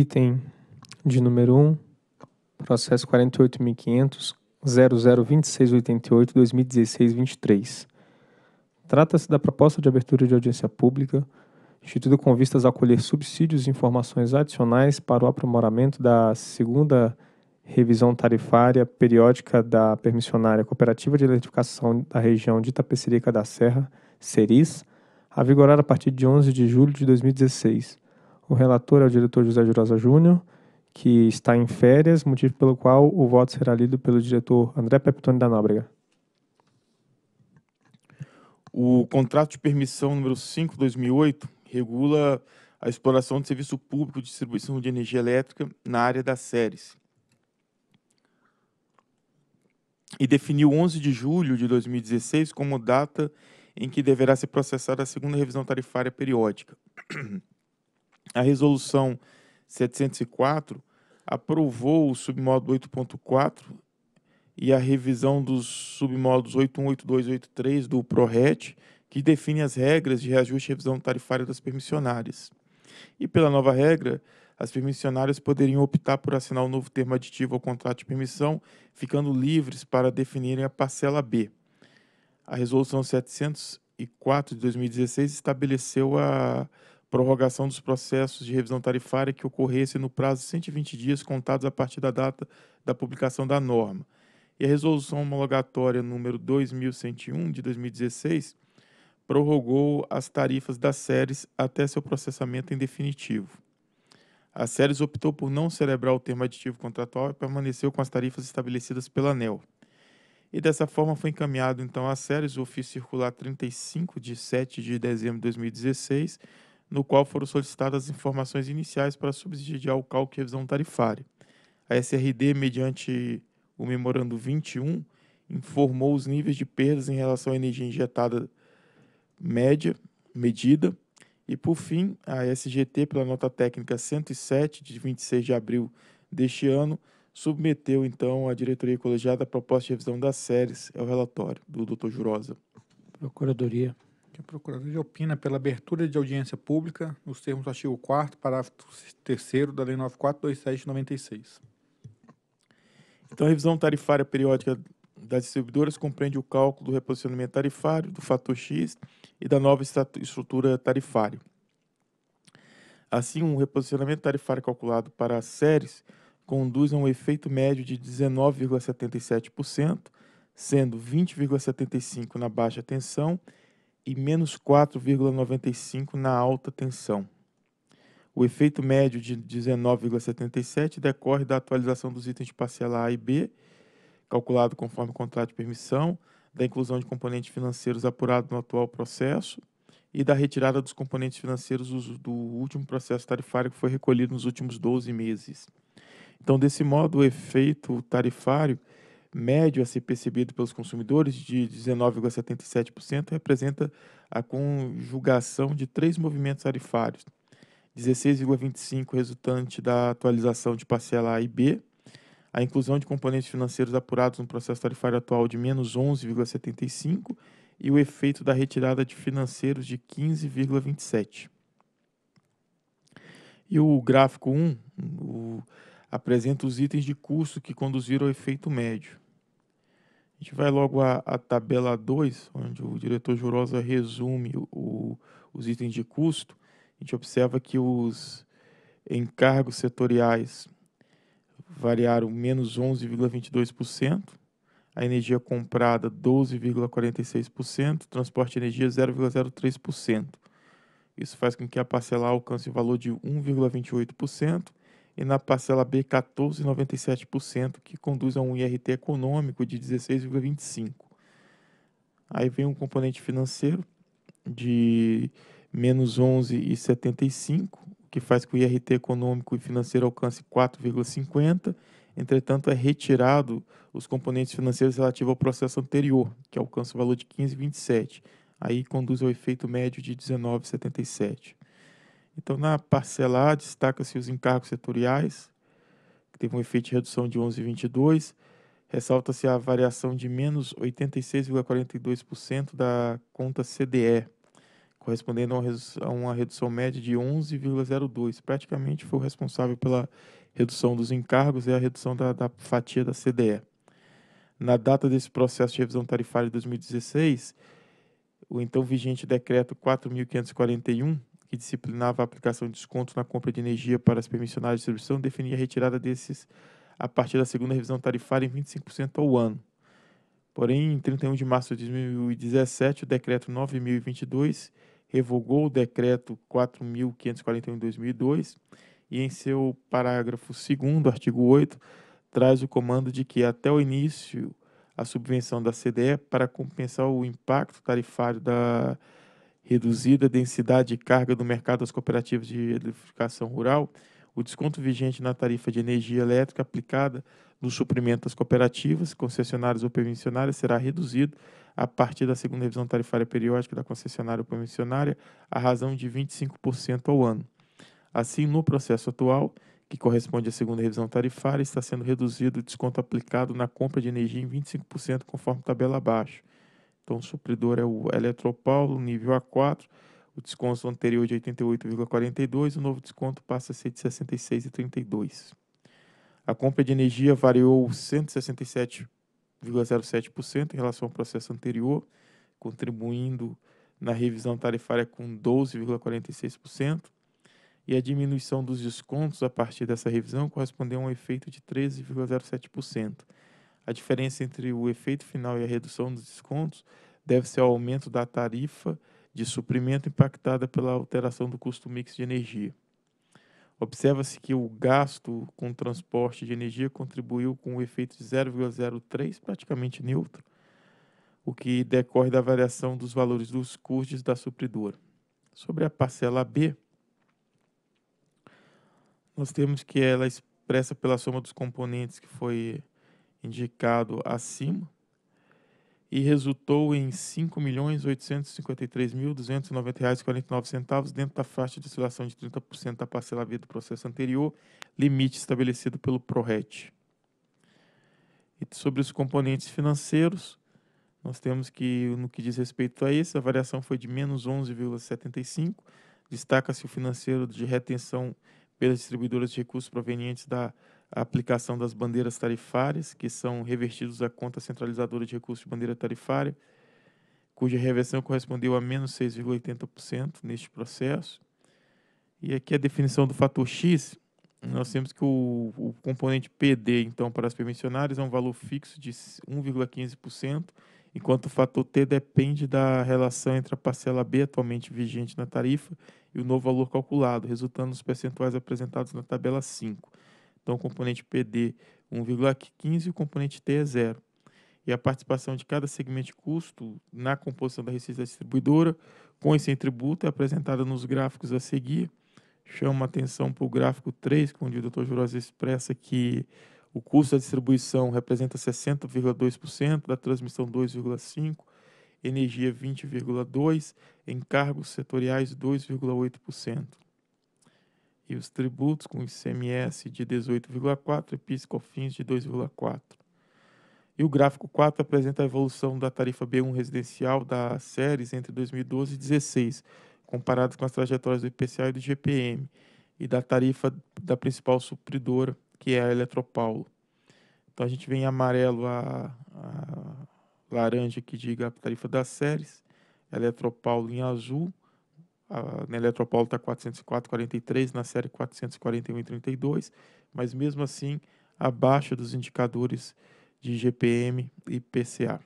Item de número 1, processo 48.500.002688-2016-23. Trata-se da proposta de abertura de audiência pública, instituída com vistas a colher subsídios e informações adicionais para o aprimoramento da segunda revisão tarifária periódica da permissionária Cooperativa de Eletrificação da região de Itapecerica da Serra, Ceris, a vigorar a partir de 11 de julho de 2016 o relator é o diretor José Rosa Júnior, que está em férias, motivo pelo qual o voto será lido pelo diretor André Peptoni da Nóbrega. O contrato de permissão número 5/2008 regula a exploração de serviço público de distribuição de energia elétrica na área das séries. E definiu 11 de julho de 2016 como data em que deverá ser processada a segunda revisão tarifária periódica. A resolução 704 aprovou o submódulo 8.4 e a revisão dos submódulos 818283 do PRORET, que define as regras de reajuste e revisão tarifária das permissionárias. E pela nova regra, as permissionárias poderiam optar por assinar o um novo termo aditivo ao contrato de permissão, ficando livres para definirem a parcela B. A Resolução 704 de 2016 estabeleceu a prorrogação dos processos de revisão tarifária que ocorresse no prazo de 120 dias contados a partir da data da publicação da norma. E a resolução homologatória número 2101 de 2016 prorrogou as tarifas das séries até seu processamento em definitivo. A séries optou por não celebrar o termo aditivo contratual e permaneceu com as tarifas estabelecidas pela ANEL. E dessa forma foi encaminhado então a séries o ofício circular 35 de 7 de dezembro de 2016 no qual foram solicitadas informações iniciais para subsidiar o cálculo de revisão tarifária. A SRD, mediante o Memorando 21, informou os níveis de perdas em relação à energia injetada média, medida, e por fim, a SGT, pela nota técnica 107 de 26 de abril deste ano, submeteu então à diretoria colegiada a proposta de revisão das séries é o relatório do Dr. Jurosa. Procuradoria que a Procuradoria opina pela abertura de audiência pública nos termos do artigo 4 parágrafo 3 da Lei 9427 96. Então, a revisão tarifária periódica das distribuidoras compreende o cálculo do reposicionamento tarifário, do fator X e da nova estrutura tarifária. Assim, um reposicionamento tarifário calculado para as séries conduz a um efeito médio de 19,77%, sendo 20,75% na baixa tensão e menos 4,95 na alta tensão. O efeito médio de 19,77 decorre da atualização dos itens parcela A e B, calculado conforme o contrato de permissão, da inclusão de componentes financeiros apurado no atual processo e da retirada dos componentes financeiros do último processo tarifário que foi recolhido nos últimos 12 meses. Então, desse modo, o efeito tarifário médio a ser percebido pelos consumidores de 19,77% representa a conjugação de três movimentos tarifários. 16,25% resultante da atualização de parcela A e B, a inclusão de componentes financeiros apurados no processo tarifário atual de menos 11,75% e o efeito da retirada de financeiros de 15,27%. E o gráfico 1, o, apresenta os itens de curso que conduziram ao efeito médio. A gente vai logo à, à tabela 2, onde o diretor Jurosa resume o, o, os itens de custo. A gente observa que os encargos setoriais variaram menos 11,22%, a energia comprada 12,46%, transporte de energia 0,03%. Isso faz com que a parcela alcance o valor de 1,28%, e na parcela B 14,97%, que conduz a um IRT econômico de 16,25%. Aí vem um componente financeiro de menos 11,75%, que faz com que o IRT econômico e financeiro alcance 4,50%. Entretanto, é retirado os componentes financeiros relativos ao processo anterior, que alcança o valor de 15,27. Aí conduz ao efeito médio de 19,77. Então, na parcelar, destaca-se os encargos setoriais, que teve um efeito de redução de 11,22%, ressalta-se a variação de menos 86,42% da conta CDE, correspondendo a uma redução média de 11,02%. Praticamente foi o responsável pela redução dos encargos e a redução da, da fatia da CDE. Na data desse processo de revisão tarifária de 2016, o então vigente decreto 4.541 que disciplinava a aplicação de desconto na compra de energia para as permissionárias de distribuição, definia a retirada desses a partir da segunda revisão tarifária em 25% ao ano. Porém, em 31 de março de 2017, o decreto 9022 revogou o decreto 4541 de 2002 e em seu parágrafo 2 artigo 8, traz o comando de que até o início a subvenção da CDE para compensar o impacto tarifário da reduzida a densidade de carga do mercado das cooperativas de eletrificação rural, o desconto vigente na tarifa de energia elétrica aplicada no suprimento das cooperativas, concessionárias ou permissionárias será reduzido a partir da segunda revisão tarifária periódica da concessionária ou permissionária à razão de 25% ao ano. Assim, no processo atual, que corresponde à segunda revisão tarifária, está sendo reduzido o desconto aplicado na compra de energia em 25%, conforme tabela abaixo então, o supridor é o Eletropaulo, nível A4, o desconto anterior de 88,42, o novo desconto passa a ser de 66,32. A compra de energia variou 167,07% em relação ao processo anterior, contribuindo na revisão tarifária com 12,46%, e a diminuição dos descontos a partir dessa revisão correspondeu a um efeito de 13,07%. A diferença entre o efeito final e a redução dos descontos deve ser ao aumento da tarifa de suprimento impactada pela alteração do custo mix de energia. Observa-se que o gasto com transporte de energia contribuiu com um efeito de 0,03, praticamente neutro, o que decorre da variação dos valores dos custos da supridora. Sobre a parcela B, nós temos que ela expressa pela soma dos componentes que foi indicado acima, e resultou em R$ 5.853.290,49 dentro da faixa de oscilação de 30% da parcela B do processo anterior, limite estabelecido pelo PRORET. E sobre os componentes financeiros, nós temos que, no que diz respeito a isso, a variação foi de menos 11,75%, destaca-se o financeiro de retenção pelas distribuidoras de recursos provenientes da a aplicação das bandeiras tarifárias, que são revertidos à conta centralizadora de recursos de bandeira tarifária, cuja reversão correspondeu a menos 6,80% neste processo. E aqui a definição do fator X, nós temos que o, o componente PD, então, para as permissionárias, é um valor fixo de 1,15%, enquanto o fator T depende da relação entre a parcela B atualmente vigente na tarifa e o novo valor calculado, resultando nos percentuais apresentados na tabela 5. Então, o componente PD 1,15 e o componente T é zero. E a participação de cada segmento de custo na composição da receita distribuidora, com e sem tributo, é apresentada nos gráficos a seguir. Chama atenção para o gráfico 3, é onde o Dr. Jurosa expressa que o custo da distribuição representa 60,2%, da transmissão 2,5%, energia 20,2%, encargos setoriais 2,8% e os tributos com ICMS de 18,4 e PIS COFINS de 2,4. E o gráfico 4 apresenta a evolução da tarifa B1 residencial da séries entre 2012 e 2016, comparado com as trajetórias do IPCA e do GPM, e da tarifa da principal supridora, que é a Eletropaulo. Então a gente vem em amarelo a, a laranja que diga a tarifa das séries, Eletropaulo em azul, na Eletropaulo está 404,43, na série 441,32, mas mesmo assim abaixo dos indicadores de GPM e PCA.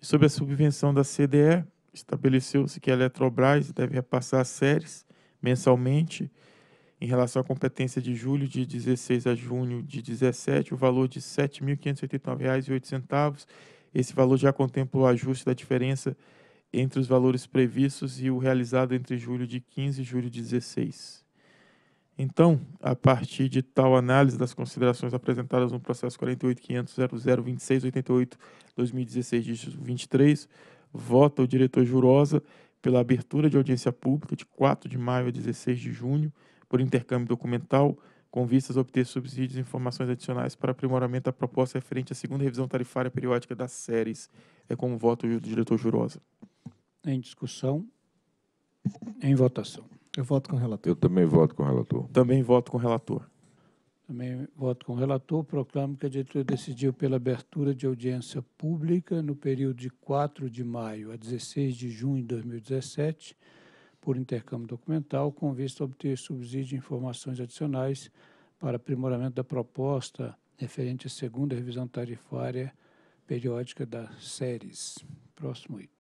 sobre a subvenção da CDE, estabeleceu-se que a Eletrobras deve repassar as séries mensalmente em relação à competência de julho de 16 a junho de 17, o valor de R$ 7.589,08. Esse valor já contempla o ajuste da diferença entre os valores previstos e o realizado entre julho de 15 e julho de 16. Então, a partir de tal análise das considerações apresentadas no processo 48.500.002688-2016-23, vota o diretor Jurosa pela abertura de audiência pública de 4 de maio a 16 de junho, por intercâmbio documental, com vistas a obter subsídios e informações adicionais para aprimoramento da proposta referente à segunda revisão tarifária periódica das séries. É como voto do diretor Jurosa. Em discussão. Em votação. Eu voto com o relator. Eu também voto com o relator. Também voto com o relator. Também voto com o relator. Proclamo que a diretoria decidiu pela abertura de audiência pública no período de 4 de maio a 16 de junho de 2017, por intercâmbio documental, com vista a obter subsídio de informações adicionais para aprimoramento da proposta referente à segunda revisão tarifária periódica das séries. Próximo item.